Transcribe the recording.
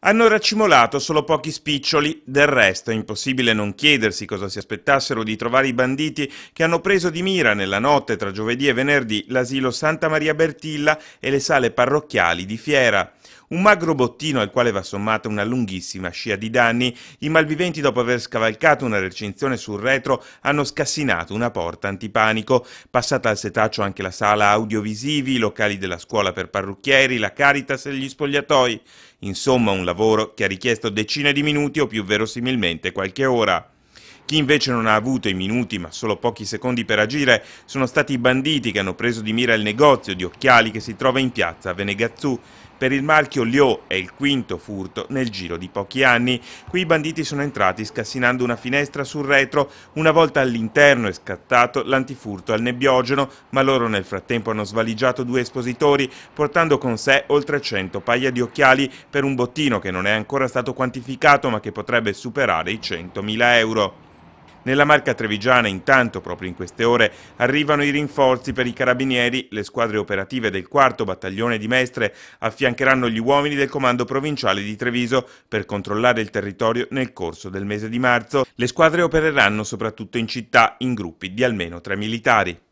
hanno racimolato solo pochi spiccioli, del resto è impossibile non chiedersi cosa si aspettassero di trovare i banditi che hanno preso di mira nella notte tra giovedì e venerdì l'asilo Santa Maria Bertilla e le sale parrocchiali di Fiera. Un magro bottino al quale va sommata una lunghissima scia di danni, i malviventi dopo aver scavalcato una recinzione sul retro hanno scassinato una porta antipanico. Passata al setaccio anche la sala audiovisivi, i locali della scuola per parrucchieri, la Caritas e gli spogliatoi. Insomma un lavoro che ha richiesto decine di minuti o più verosimilmente qualche ora. Chi invece non ha avuto i minuti ma solo pochi secondi per agire sono stati i banditi che hanno preso di mira il negozio di occhiali che si trova in piazza Venegazzù. Per il marchio Lio è il quinto furto nel giro di pochi anni. Qui i banditi sono entrati scassinando una finestra sul retro. Una volta all'interno è scattato l'antifurto al nebbiogeno, ma loro nel frattempo hanno svaligiato due espositori, portando con sé oltre 100 paia di occhiali per un bottino che non è ancora stato quantificato ma che potrebbe superare i 100.000 euro. Nella marca trevigiana intanto proprio in queste ore arrivano i rinforzi per i carabinieri, le squadre operative del 4 battaglione di Mestre affiancheranno gli uomini del comando provinciale di Treviso per controllare il territorio nel corso del mese di marzo. Le squadre opereranno soprattutto in città in gruppi di almeno tre militari.